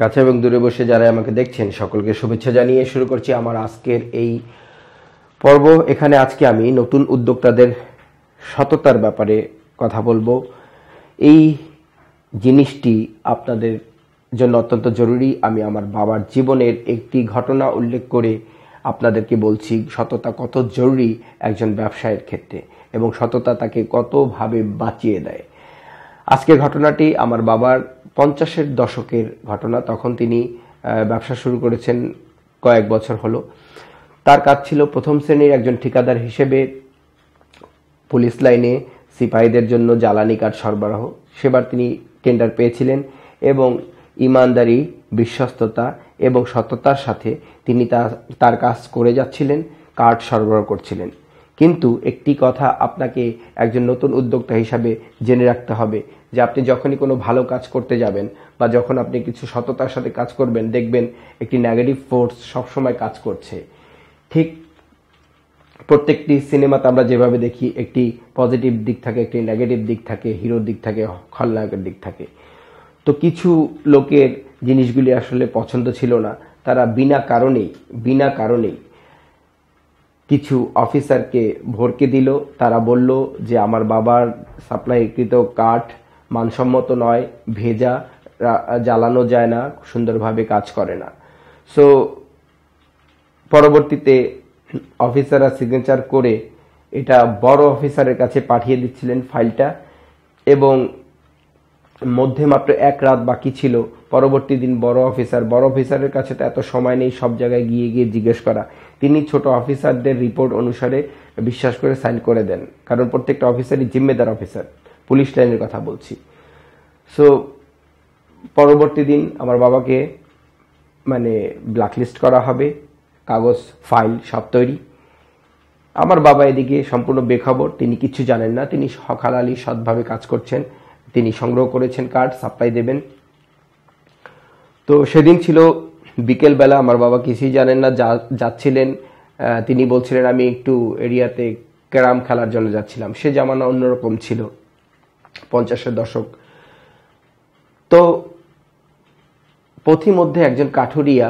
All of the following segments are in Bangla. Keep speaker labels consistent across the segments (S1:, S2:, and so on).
S1: কাছে এবং দূরে বসে যারা আমাকে দেখছেন সকলকে শুভেচ্ছা জানিয়ে শুরু করছি আমার আজকের এই পর্ব এখানে আজকে আমি নতুন উদ্যোক্তাদের সততার ব্যাপারে কথা বলবো এই জিনিসটি আপনাদের জন্য অত্যন্ত জরুরি আমি আমার বাবার জীবনের একটি ঘটনা উল্লেখ করে আপনাদেরকে বলছি সততা কত জরুরি একজন ব্যবসায়ের ক্ষেত্রে এবং সততা তাকে কতভাবে বাঁচিয়ে দেয় আজকের ঘটনাটি আমার বাবার পঞ্চাশের দশকের ঘটনা তখন তিনি ব্যবসা শুরু করেছেন কয়েক বছর হলো তার কাজ ছিল প্রথম শ্রেণীর একজন ঠিকাদার হিসেবে পুলিশ লাইনে সিপাহীদের জন্য জ্বালানি কাঠ সরবরাহ সেবার তিনি টেন্ডার পেয়েছিলেন এবং ইমানদারি বিশ্বস্ততা এবং সততার সাথে তিনি তার কাজ করে যাচ্ছিলেন কাঠ সরবরাহ করছিলেন কিন্তু একটি কথা আপনাকে একজন নতুন উদ্যোক্তা হিসাবে জেনে রাখতে হবে যে আপনি যখনই কোনো ভালো কাজ করতে যাবেন বা যখন আপনি কিছু সততার সাথে কাজ করবেন দেখবেন একটি নেগেটিভ ফোর্স সবসময় কাজ করছে ঠিক প্রত্যেকটি সিনেমাতে আমরা যেভাবে দেখি একটি পজিটিভ দিক থাকে একটি নেগেটিভ দিক থাকে হিরোর দিক থাকে খলনায়কের দিক থাকে তো কিছু লোকের জিনিসগুলি আসলে পছন্দ ছিল না তারা বিনা কারণেই বিনা কারণেই কিছু অফিসারকে ভরকে দিল তারা বলল যে আমার বাবার সাপ্লাইকৃত কাঠ মানসম্মত নয় ভেজা জ্বালানো যায় না সুন্দরভাবে কাজ করে না সো পরবর্তীতে অফিসাররা সিগনেচার করে এটা বড় অফিসারের কাছে পাঠিয়ে দিচ্ছিলেন ফাইলটা এবং মধ্যে মাত্র এক রাত বাকি ছিল পরবর্তী দিন বড় অফিসার বড় অফিসারের কাছে তো এত সময় নেই সব জায়গায় গিয়ে গিয়ে জিজ্ঞেস করা তিনি ছোট অফিসারদের রিপোর্ট অনুসারে বিশ্বাস করে সাইন করে দেন কারণ প্রত্যেকটা অফিসারই জিম্মেদার অফিসার পুলিশ লাইনের কথা বলছি সো পরবর্তী দিন আমার বাবাকে মানে ব্ল্যাকলিস্ট করা হবে কাগজ ফাইল সব তৈরি আমার বাবা এদিকে সম্পূর্ণ বেখবর তিনি কিছু জানেন না তিনি সকাল আলী সৎভাবে কাজ করছেন তিনি সংগ্রহ করেছেন কার্ড সাপ্লাই দেবেন তো সেদিন ছিল বিকেলবেলা আমার বাবা কিছুই জানেন না যা যাচ্ছিলেন তিনি বলছিলেন আমি একটু এরিয়াতে ক্যারাম খেলার জন্য যাচ্ছিলাম সে জামানা অন্যরকম ছিল পঞ্চাশের দশক তো পথি মধ্যে একজন কাঠুরিয়া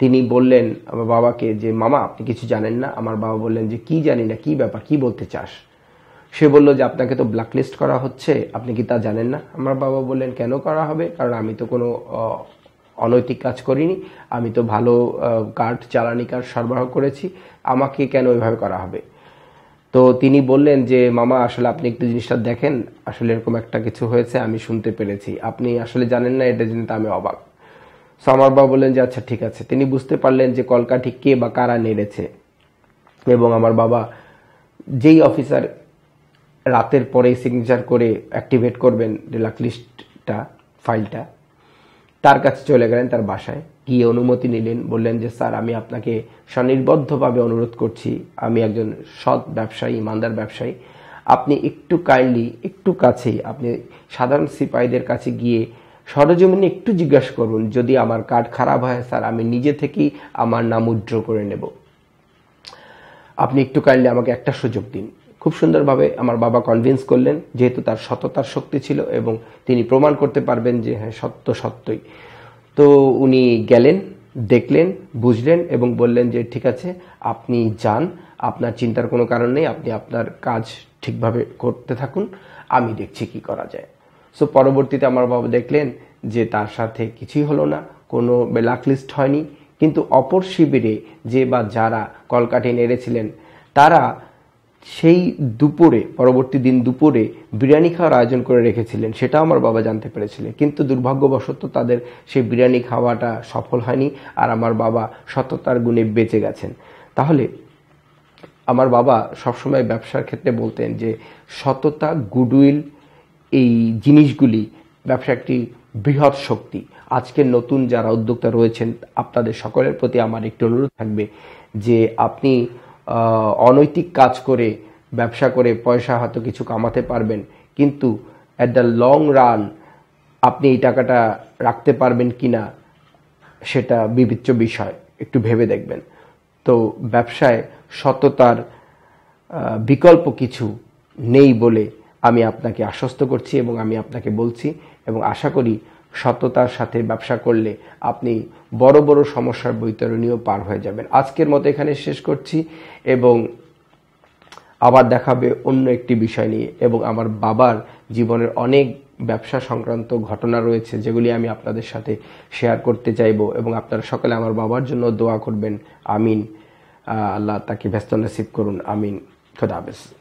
S1: তিনি বললেন আমার বাবাকে যে মামা আপনি কিছু জানেন না আমার বাবা বললেন যে কি জানি না কি ব্যাপার কি বলতে চাস সে বলল যে আপনাকে তো ব্ল্যাকলিস্ট করা হচ্ছে আপনি কি তা জানেন না আমার বাবা বললেন কেন করা হবে কারণ আমি তো কোনো অনৈতিক কাজ করিনি আমি তো ভালো কাঠ চালানি কাঠ সরবরাহ করেছি আমাকে কেন ওইভাবে করা হবে তো তিনি বললেন যে মামা আসলে আপনি একটু জিনিসটা দেখেন আসলে এরকম একটা কিছু হয়েছে আমি শুনতে পেরেছি আপনি আসলে জানেন না এটা জন্য আমি অবাক সো আমার বাবা বললেন যে আচ্ছা ঠিক আছে তিনি বুঝতে পারলেন যে কলকাঠি কে বা কারা নেড়েছে এবং আমার বাবা যেই অফিসার রাতের পরেই সিগনেচার করে অ্যাক্টিভেট করবেন ডিলাক লিস্টটা ফাইলটা তার কাছে চলে গেলেন তার বাসায় গিয়ে অনুমতি নিলেন বললেন যে স্যার আমি আপনাকে স্বনির্বদ্ধভাবে অনুরোধ করছি আমি একজন সৎ ব্যবসায়ী ইমানদার ব্যবসায়ী আপনি একটু কাইন্ডলি একটু কাছেই আপনি সাধারণ সিপাহীদের কাছে গিয়ে সরজমিনে একটু জিজ্ঞাসা করুন যদি আমার কার্ড খারাপ হয় স্যার আমি নিজে থেকেই আমার নাম উজ্জ্ব করে নেব আপনি একটু কাইন্ডলি আমাকে একটা সুযোগ দিন খুব সুন্দরভাবে আমার বাবা কনভিন্স করলেন যেহেতু তার সততার শক্তি ছিল এবং তিনি প্রমাণ করতে পারবেন যে হ্যাঁ সত্য সত্যই তো উনি গেলেন দেখলেন বুঝলেন এবং বললেন যে ঠিক আছে আপনি যান আপনার চিন্তার কোনো কারণ নেই আপনি আপনার কাজ ঠিকভাবে করতে থাকুন আমি দেখছি কি করা যায় সো পরবর্তীতে আমার বাবা দেখলেন যে তার সাথে কিছুই হলো না কোনো ব্ল্যাকলিস্ট হয়নি কিন্তু অপর শিবিরে যে বা যারা কলকাঠি নেড়েছিলেন তারা সেই দুপুরে পরবর্তী দিন দুপুরে বিরিয়ানি খাওয়ার আয়োজন করে রেখেছিলেন সেটা আমার বাবা জানতে পেরেছিলেন কিন্তু দুর্ভাগ্যবশত তাদের সেই বিরিয়ানি খাওয়াটা সফল হয়নি আর আমার বাবা সততার গুণে বেঁচে গেছেন তাহলে আমার বাবা সবসময় ব্যবসার ক্ষেত্রে বলতেন যে সততা গুডউইল এই জিনিসগুলি ব্যবসা একটি বৃহৎ শক্তি আজকের নতুন যারা উদ্যোক্তা রয়েছেন আপনাদের সকলের প্রতি আমার একটি অনুরোধ থাকবে যে আপনি অনৈতিক কাজ করে ব্যবসা করে পয়সা হয়তো কিছু কামাতে পারবেন কিন্তু অ্যাট দ্য লং রান আপনি এই টাকাটা রাখতে পারবেন কি না সেটা বিবেচ্য বিষয় একটু ভেবে দেখবেন তো ব্যবসায় সততার বিকল্প কিছু নেই বলে আমি আপনাকে আশ্বস্ত করছি এবং আমি আপনাকে বলছি এবং আশা করি সততার সাথে ব্যবসা করলে আপনি বড় বড় সমস্যার বৈতরণীয় পার হয়ে যাবেন আজকের মতো এখানে শেষ করছি এবং আবার দেখাবে অন্য একটি বিষয় নিয়ে এবং আমার বাবার জীবনের অনেক ব্যবসা সংক্রান্ত ঘটনা রয়েছে যেগুলি আমি আপনাদের সাথে শেয়ার করতে চাইব এবং আপনারা সকলে আমার বাবার জন্য দোয়া করবেন আমিন আল্লাহ তাকে ব্যস্ত নাসিব করুন আমিন খোদা হাফেজ